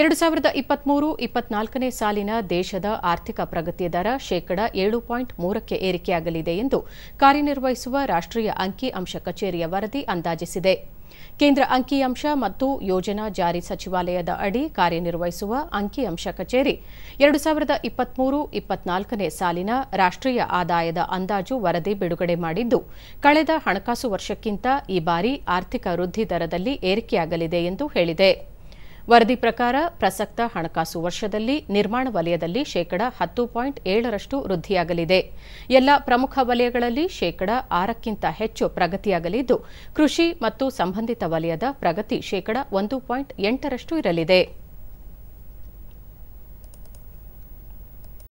ಎರಡು ಸಾವಿರದ ಇಪ್ಪತ್ಮೂರು ಇಪ್ಪತ್ನಾಲ್ಕನೇ ಸಾಲಿನ ದೇಶದ ಆರ್ಥಿಕ ಪ್ರಗತಿ ದರ ಶೇಕಡಾ ಏಳು ಪಾಯಿಂಟ್ ಮೂರಕ್ಕೆ ಏರಿಕೆಯಾಗಲಿದೆ ಎಂದು ಕಾರ್ಯನಿರ್ವಹಿಸುವ ರಾಷ್ಟ್ರೀಯ ಅಂಕಿ ಅಂಶ ಕಚೇರಿಯ ವರದಿ ಅಂದಾಜಿಸಿದೆ ಕೇಂದ್ರ ಅಂಕಿಅಂಶ ಮತ್ತು ಯೋಜನಾ ಜಾರಿ ಸಚಿವಾಲಯದ ಅಡಿ ಕಾರ್ಯನಿರ್ವಹಿಸುವ ಅಂಕಿಅಂಶ ಕಚೇರಿ ಎರಡು ಸಾವಿರದ ಇಪ್ಪತ್ಮೂರು ಇಪ್ಪತ್ನಾಲ್ಕನೇ ಸಾಲಿನ ರಾಷ್ಟ್ರೀಯ ಆದಾಯದ ಅಂದಾಜು ವರದಿ ಬಿಡುಗಡೆ ಮಾಡಿದ್ದು ಕಳೆದ ಹಣಕಾಸು ವರ್ಷಕ್ಕಿಂತ ಈ ಬಾರಿ ಆರ್ಥಿಕ ವೃದ್ಧಿ ದರದಲ್ಲಿ ಏರಿಕೆಯಾಗಲಿದೆ ಎಂದು ಹೇಳಿದೆ ವರದಿ ಪ್ರಕಾರ ಪ್ರಸಕ್ತ ಹಣಕಾಸು ವರ್ಷದಲ್ಲಿ ನಿರ್ಮಾಣ ವಲಯದಲ್ಲಿ ಶೇಕಡ ಹತ್ತು ಪಾಯಿಂಟ್ ಏಳರಷ್ಟು ವೃದ್ಧಿಯಾಗಲಿದೆ ಎಲ್ಲ ಪ್ರಮುಖ ವಲಯಗಳಲ್ಲಿ ಶೇಕಡ ಆರಕ್ಕಿಂತ ಹೆಚ್ಚು ಪ್ರಗತಿಯಾಗಲಿದ್ದು ಕೃಷಿ ಮತ್ತು ಸಂಬಂಧಿತ ವಲಯದ ಪ್ರಗತಿ ಶೇಕಡ ಒಂದು ಪಾಯಿಂಟ್ ಎಂಟರಷ್ಟು ಇರಲಿದೆ